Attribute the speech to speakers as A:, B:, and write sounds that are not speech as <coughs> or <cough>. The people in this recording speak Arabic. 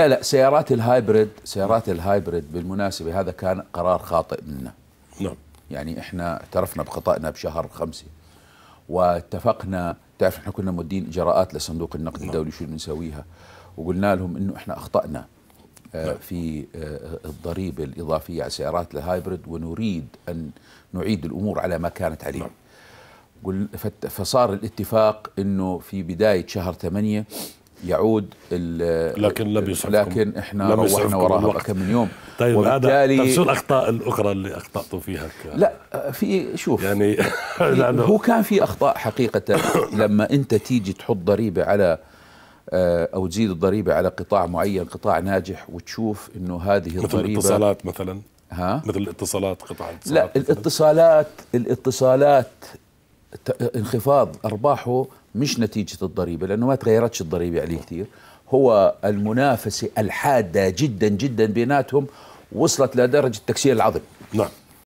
A: لا لا سيارات الهايبريد سيارات الهايبريد بالمناسبة هذا كان قرار خاطئ منا نعم يعني احنا اعترفنا بخطأنا بشهر خمسة واتفقنا تعرف احنا كنا مودين اجراءات لصندوق النقد نعم. الدولي شو بنسويها وقلنا لهم انه احنا اخطأنا آه، نعم. في آه، الضريبة الإضافية على سيارات الهايبريد ونريد أن نعيد الأمور على ما كانت عليه نعم. فصار الاتفاق أنه في بداية شهر 8 يعود لكن لم يسعفكم لكن احنا لم روحنا وراها كم من يوم طيب وبالتالي هذا طيب، شو الاخطاء الاخرى اللي اخطاتوا فيها ك... لا في شوف يعني <laughs> هو كان في اخطاء حقيقه <coughs> لما انت تيجي تحط ضريبه على آه، او تزيد الضريبه على قطاع معين قطاع ناجح وتشوف انه هذه مثل الضريبه الاتصالات مثلا ها مثل الاتصالات قطاع الاتصالات لا الاتصالات الاتصالات انخفاض ارباحه مش نتيجه الضريبه لانه ما تغيرتش الضريبه عليه كثير هو المنافسه الحاده جدا جدا بيناتهم وصلت لدرجه تكسير العظم نعم